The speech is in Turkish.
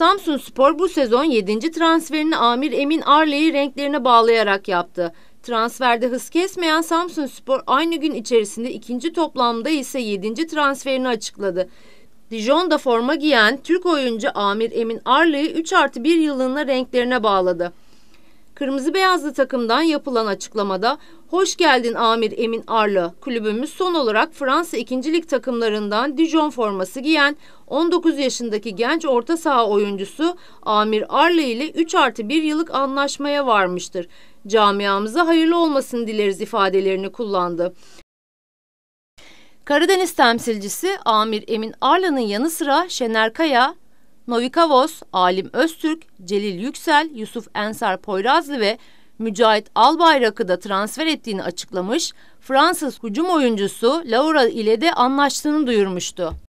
Samsun Spor bu sezon 7. transferini Amir Emin Arley'i renklerine bağlayarak yaptı. Transferde hız kesmeyen Samsun Spor aynı gün içerisinde ikinci toplamda ise 7. transferini açıkladı. Dijon'da forma giyen Türk oyuncu Amir Emin Arlı'yı 3 artı 1 yılına renklerine bağladı. Kırmızı beyazlı takımdan yapılan açıklamada "Hoş geldin Amir Emin Arlı. Kulübümüz son olarak Fransa 2. Lig takımlarından Dijon forması giyen 19 yaşındaki genç orta saha oyuncusu Amir Arlı ile 3 artı 1 yıllık anlaşmaya varmıştır. Camiamıza hayırlı olmasını dileriz ifadelerini kullandı. Karadeniz temsilcisi Amir Emin Arlı'nın yanı sıra Şener Kaya, Novikavos, Alim Öztürk, Celil Yüksel, Yusuf Ensar Poyrazlı ve Mücahit Albayrak'ı da transfer ettiğini açıklamış, Fransız hücum oyuncusu Laura ile de anlaştığını duyurmuştu.